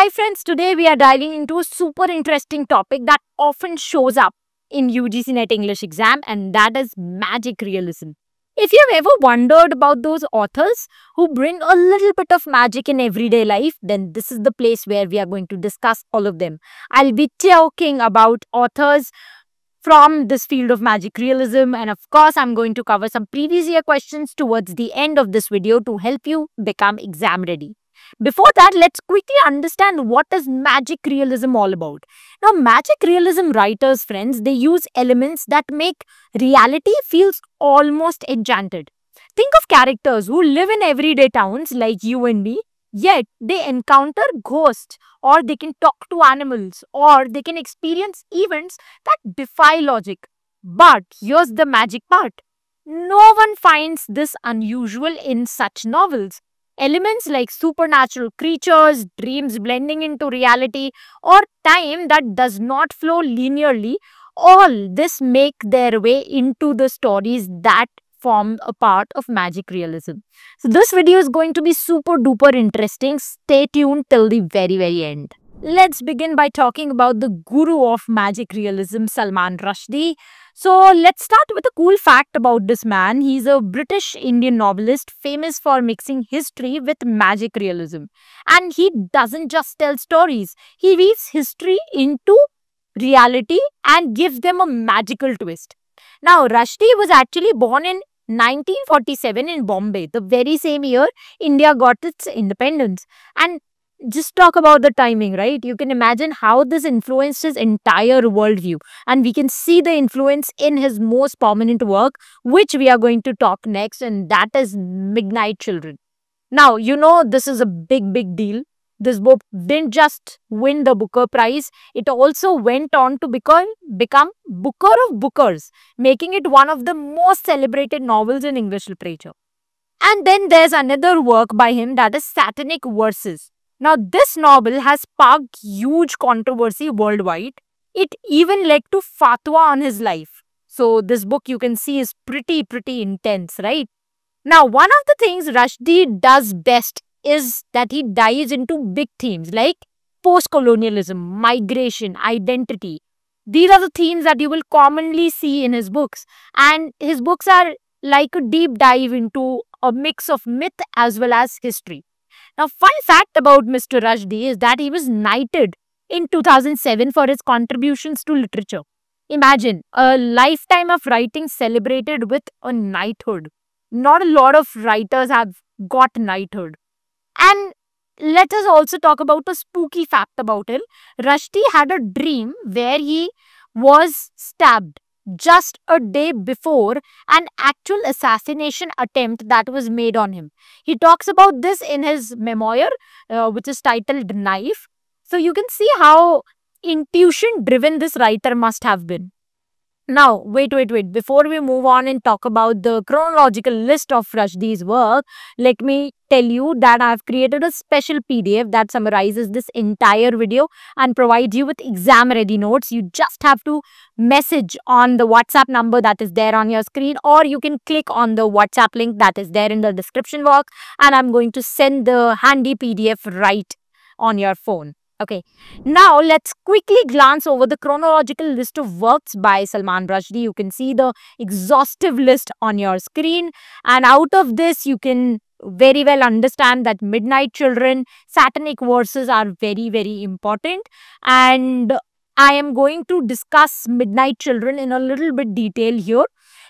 Hi friends, today we are diving into a super interesting topic that often shows up in UGC NET English exam and that is magic realism. If you have ever wondered about those authors who bring a little bit of magic in everyday life, then this is the place where we are going to discuss all of them. I'll be talking about authors from this field of magic realism and of course I'm going to cover some previous year questions towards the end of this video to help you become exam ready. Before that, let's quickly understand what is magic realism all about. Now, magic realism writers, friends, they use elements that make reality feels almost enchanted. Think of characters who live in everyday towns like you and me, yet they encounter ghosts or they can talk to animals or they can experience events that defy logic. But here's the magic part. No one finds this unusual in such novels elements like supernatural creatures, dreams blending into reality, or time that does not flow linearly, all this make their way into the stories that form a part of magic realism. So this video is going to be super duper interesting. Stay tuned till the very very end. Let's begin by talking about the guru of magic realism, Salman Rushdie. So let's start with a cool fact about this man. He's a British Indian novelist famous for mixing history with magic realism. And he doesn't just tell stories. He weaves history into reality and gives them a magical twist. Now, Rushdie was actually born in 1947 in Bombay, the very same year India got its independence. And just talk about the timing, right? You can imagine how this influenced his entire worldview. And we can see the influence in his most prominent work, which we are going to talk next, and that is Midnight Children. Now, you know this is a big, big deal. This book didn't just win the Booker Prize, it also went on to become, become Booker of Bookers, making it one of the most celebrated novels in English literature. And then there's another work by him that is Satanic Verses now, this novel has sparked huge controversy worldwide. It even led to fatwa on his life. So, this book you can see is pretty, pretty intense, right? Now, one of the things Rushdie does best is that he dives into big themes like post-colonialism, migration, identity. These are the themes that you will commonly see in his books. And his books are like a deep dive into a mix of myth as well as history. Now, fun fact about Mr. Rushdie is that he was knighted in 2007 for his contributions to literature. Imagine a lifetime of writing celebrated with a knighthood. Not a lot of writers have got knighthood. And let us also talk about a spooky fact about him. Rushdie had a dream where he was stabbed just a day before an actual assassination attempt that was made on him. He talks about this in his memoir, uh, which is titled Knife. So you can see how intuition driven this writer must have been. Now, wait, wait, wait. Before we move on and talk about the chronological list of Rushdie's work, let me tell you that I've created a special PDF that summarizes this entire video and provides you with exam ready notes. You just have to message on the WhatsApp number that is there on your screen or you can click on the WhatsApp link that is there in the description box and I'm going to send the handy PDF right on your phone. Okay, now let's quickly glance over the chronological list of works by Salman Rushdie. You can see the exhaustive list on your screen and out of this you can very well understand that Midnight Children, Satanic Verses are very very important and I am going to discuss Midnight Children in a little bit detail here.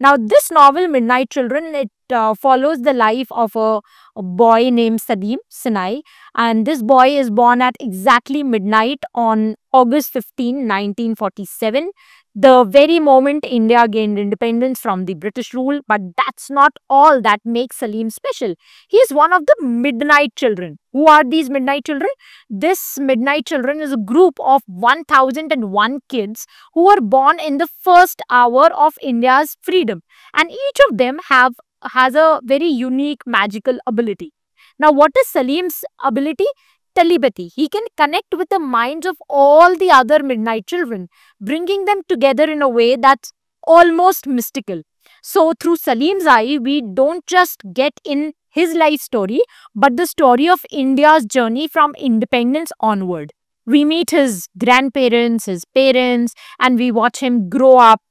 Now, this novel, Midnight Children, it uh, follows the life of a, a, boy named Sadim Sinai. And this boy is born at exactly midnight on August 15, 1947 the very moment India gained independence from the British rule. But that's not all that makes Salim special. He is one of the Midnight Children. Who are these Midnight Children? This Midnight Children is a group of 1001 kids who were born in the first hour of India's freedom. And each of them have has a very unique magical ability. Now, what is Salim's ability? telepathy. He can connect with the minds of all the other midnight children, bringing them together in a way that's almost mystical. So through Salim's eye, we don't just get in his life story, but the story of India's journey from independence onward. We meet his grandparents, his parents, and we watch him grow up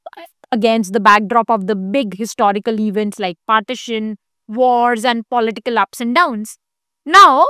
against the backdrop of the big historical events like partition, wars, and political ups and downs. Now,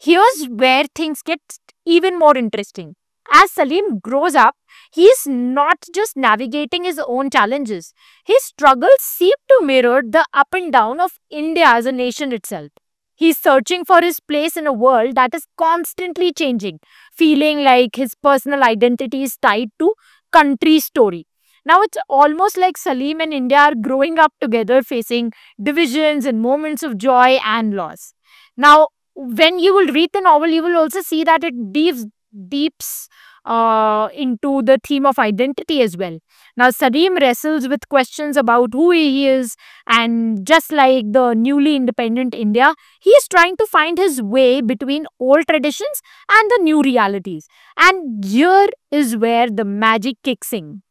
Here's where things get even more interesting. As Salim grows up, he's not just navigating his own challenges. His struggles seem to mirror the up and down of India as a nation itself. He's searching for his place in a world that is constantly changing, feeling like his personal identity is tied to country story. Now it's almost like Salim and India are growing up together facing divisions and moments of joy and loss. Now when you will read the novel, you will also see that it deeps, deeps uh, into the theme of identity as well. Now, Sarim wrestles with questions about who he is, and just like the newly independent India, he is trying to find his way between old traditions and the new realities. And here is where the magic kicks in.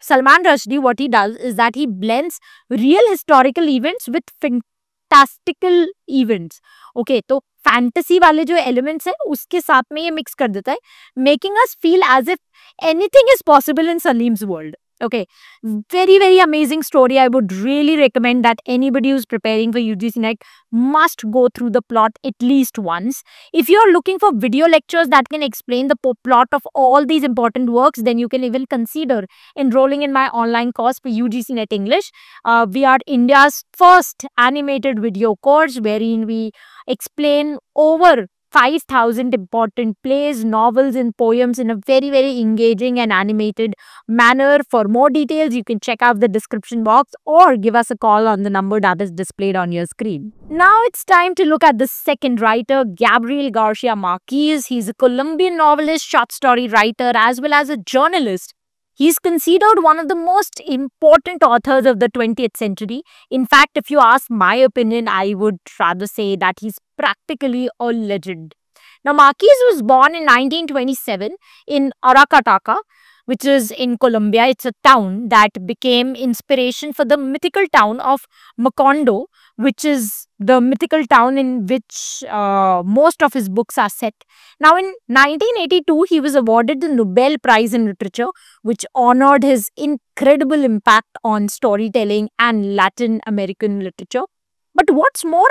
Salman Rushdie, what he does is that he blends real historical events with fin fantastical events okay तो fantasy वाले जो elements है उसके साथ में ये mix कर देता है making us feel as if anything is possible in Saleem's world Okay, very, very amazing story. I would really recommend that anybody who's preparing for UGC NET must go through the plot at least once. If you're looking for video lectures that can explain the plot of all these important works, then you can even consider enrolling in my online course for UGC NET English. Uh, we are India's first animated video course wherein we explain over 5,000 important plays, novels and poems in a very, very engaging and animated manner. For more details, you can check out the description box or give us a call on the number that is displayed on your screen. Now it's time to look at the second writer, Gabriel Garcia Marquez. He's a Colombian novelist, short story writer, as well as a journalist he is considered one of the most important authors of the 20th century. In fact, if you ask my opinion, I would rather say that he's practically a legend. Now, Marquis was born in 1927 in Arakataka, which is in Colombia. It's a town that became inspiration for the mythical town of Macondo, which is the mythical town in which uh, most of his books are set. Now, in 1982, he was awarded the Nobel Prize in Literature, which honored his incredible impact on storytelling and Latin American literature. But what's more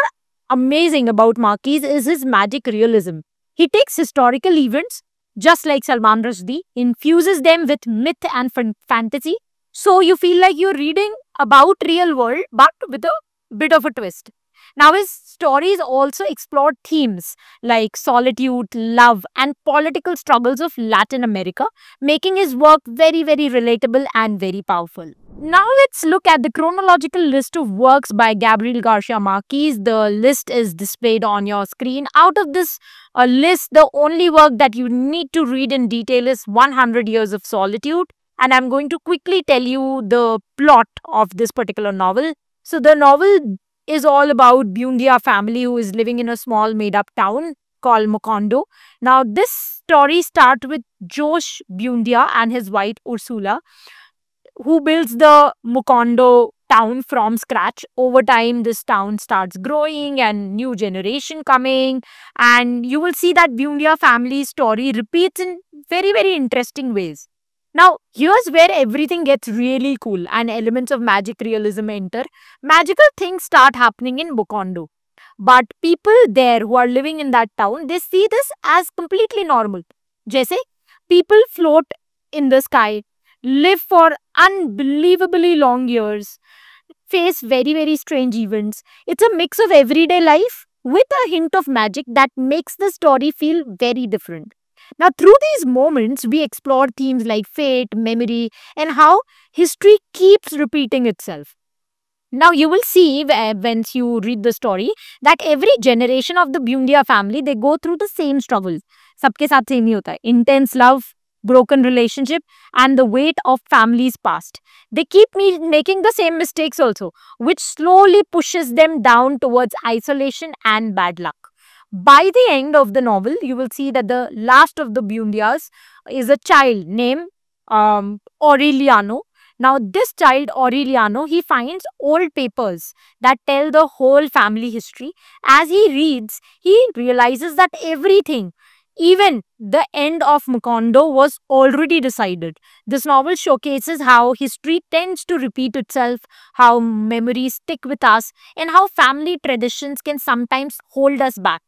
amazing about Marquis is his magic realism. He takes historical events just like Salman Rushdie, infuses them with myth and fantasy. So you feel like you're reading about real world, but with a bit of a twist. Now his stories also explore themes like solitude, love and political struggles of Latin America, making his work very, very relatable and very powerful. Now let's look at the chronological list of works by Gabriel Garcia Marquez. The list is displayed on your screen. Out of this uh, list, the only work that you need to read in detail is 100 Years of Solitude. And I'm going to quickly tell you the plot of this particular novel. So the novel is all about Bundia family who is living in a small made-up town called Makondo. Now, this story starts with Josh Bundia and his wife Ursula, who builds the Makondo town from scratch. Over time, this town starts growing and new generation coming. And you will see that Bundia family story repeats in very, very interesting ways. Now, here's where everything gets really cool and elements of magic realism enter. Magical things start happening in Bokondo. But people there who are living in that town, they see this as completely normal. Jesse, people float in the sky, live for unbelievably long years, face very, very strange events. It's a mix of everyday life with a hint of magic that makes the story feel very different. Now, through these moments, we explore themes like fate, memory, and how history keeps repeating itself. Now, you will see once you read the story that every generation of the Bundia family, they go through the same struggles. Sabke saath same hi hota Intense love, broken relationship and the weight of family's past. They keep me making the same mistakes also, which slowly pushes them down towards isolation and bad luck. By the end of the novel, you will see that the last of the Bundias is a child named um, Aureliano. Now, this child, Aureliano, he finds old papers that tell the whole family history. As he reads, he realizes that everything, even the end of Makondo, was already decided. This novel showcases how history tends to repeat itself, how memories stick with us, and how family traditions can sometimes hold us back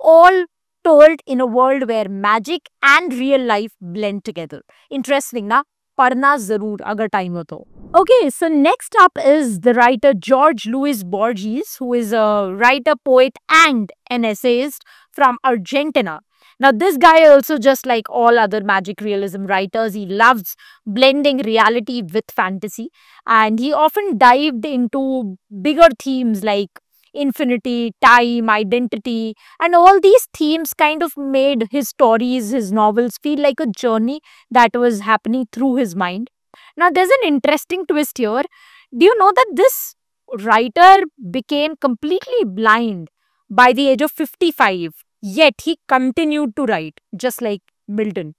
all told in a world where magic and real life blend together. Interesting, na? पढ़ना जरूर agar time ho to. Okay, so next up is the writer George Luis Borges, who is a writer, poet, and an essayist from Argentina. Now, this guy also, just like all other magic realism writers, he loves blending reality with fantasy. And he often dived into bigger themes like infinity, time, identity, and all these themes kind of made his stories, his novels feel like a journey that was happening through his mind. Now, there's an interesting twist here. Do you know that this writer became completely blind by the age of 55, yet he continued to write, just like Milton.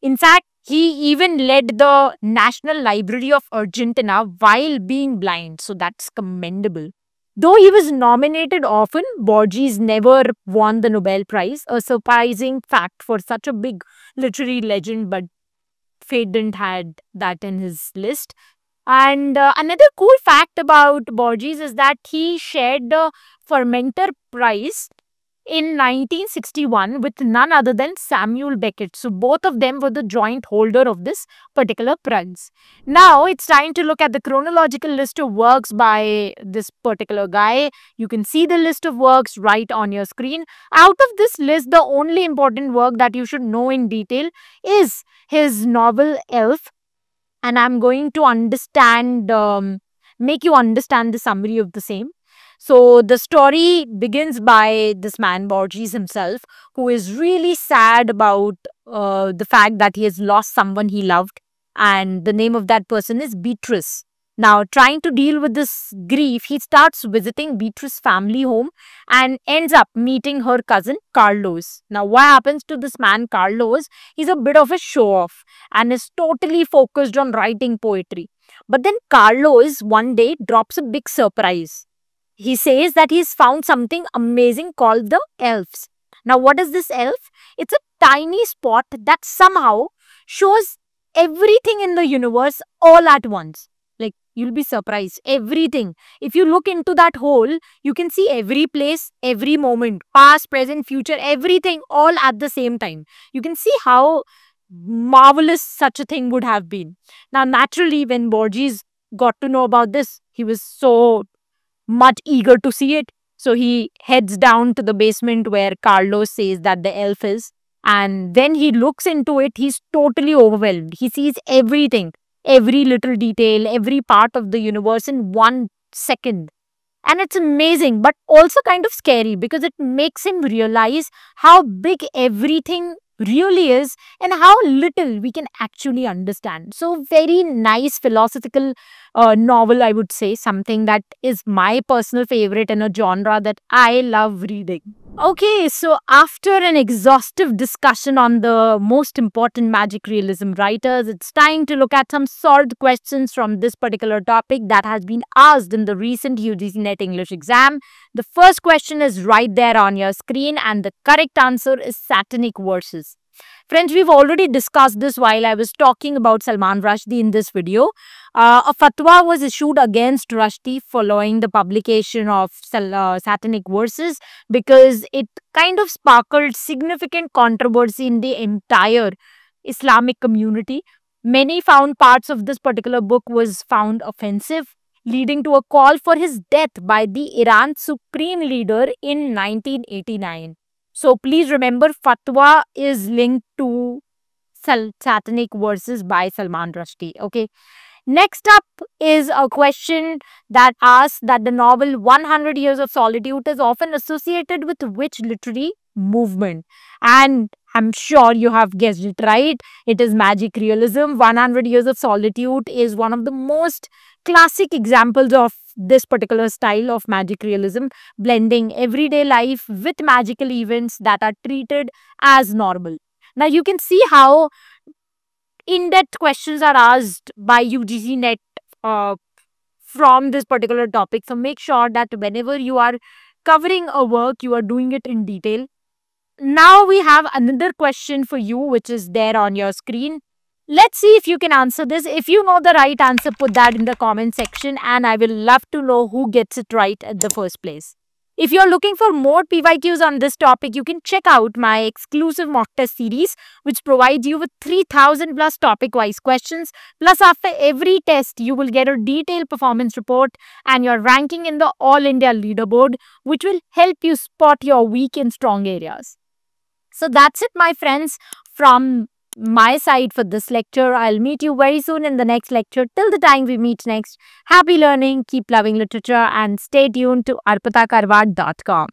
In fact, he even led the National Library of Argentina while being blind, so that's commendable. Though he was nominated often, Borges never won the Nobel Prize, a surprising fact for such a big literary legend, but fate didn't had that in his list. And uh, another cool fact about Borges is that he shared the Fermenter Prize in 1961 with none other than Samuel Beckett. So both of them were the joint holder of this particular prize. Now it's time to look at the chronological list of works by this particular guy. You can see the list of works right on your screen. Out of this list, the only important work that you should know in detail is his novel Elf. And I'm going to understand, um, make you understand the summary of the same. So the story begins by this man Borges himself, who is really sad about uh, the fact that he has lost someone he loved, and the name of that person is Beatrice. Now, trying to deal with this grief, he starts visiting Beatrice's family home and ends up meeting her cousin Carlos. Now, what happens to this man Carlos? He's a bit of a show off and is totally focused on writing poetry. But then Carlos one day drops a big surprise he says that he's found something amazing called the elves. Now, what is this elf? It's a tiny spot that somehow shows everything in the universe all at once. Like, you'll be surprised. Everything. If you look into that hole, you can see every place, every moment, past, present, future, everything all at the same time. You can see how marvelous such a thing would have been. Now, naturally, when Borges got to know about this, he was so much eager to see it. So he heads down to the basement where Carlos says that the elf is. And when he looks into it, he's totally overwhelmed. He sees everything, every little detail, every part of the universe in one second. And it's amazing, but also kind of scary because it makes him realize how big everything really is and how little we can actually understand. So, very nice philosophical uh, novel, I would say, something that is my personal favorite in a genre that I love reading. Okay, so after an exhaustive discussion on the most important magic realism writers, it's time to look at some solved questions from this particular topic that has been asked in the recent UGC NET English exam. The first question is right there on your screen and the correct answer is satanic verses. Friends, we've already discussed this while I was talking about Salman Rushdie in this video. Uh, a fatwa was issued against Rushdie following the publication of uh, satanic verses because it kind of sparkled significant controversy in the entire Islamic community. Many found parts of this particular book was found offensive, leading to a call for his death by the Iran supreme leader in 1989. So please remember fatwa is linked to satanic verses by Salman Rushdie. Okay. Next up is a question that asks that the novel 100 Years of Solitude is often associated with which literary movement? And I'm sure you have guessed it right. It is magic realism. 100 Years of Solitude is one of the most classic examples of this particular style of magic realism, blending everyday life with magical events that are treated as normal. Now, you can see how in-depth questions are asked by UGC NET uh, from this particular topic. So, make sure that whenever you are covering a work, you are doing it in detail. Now, we have another question for you, which is there on your screen. Let's see if you can answer this. If you know the right answer, put that in the comment section and I will love to know who gets it right at the first place. If you're looking for more PYQs on this topic, you can check out my exclusive mock test series, which provides you with 3000 plus topic-wise questions. Plus, after every test, you will get a detailed performance report and your ranking in the All India leaderboard, which will help you spot your weak and strong areas. So that's it, my friends, from my side for this lecture. I'll meet you very soon in the next lecture. Till the time we meet next, happy learning, keep loving literature and stay tuned to arpatakarwad.com.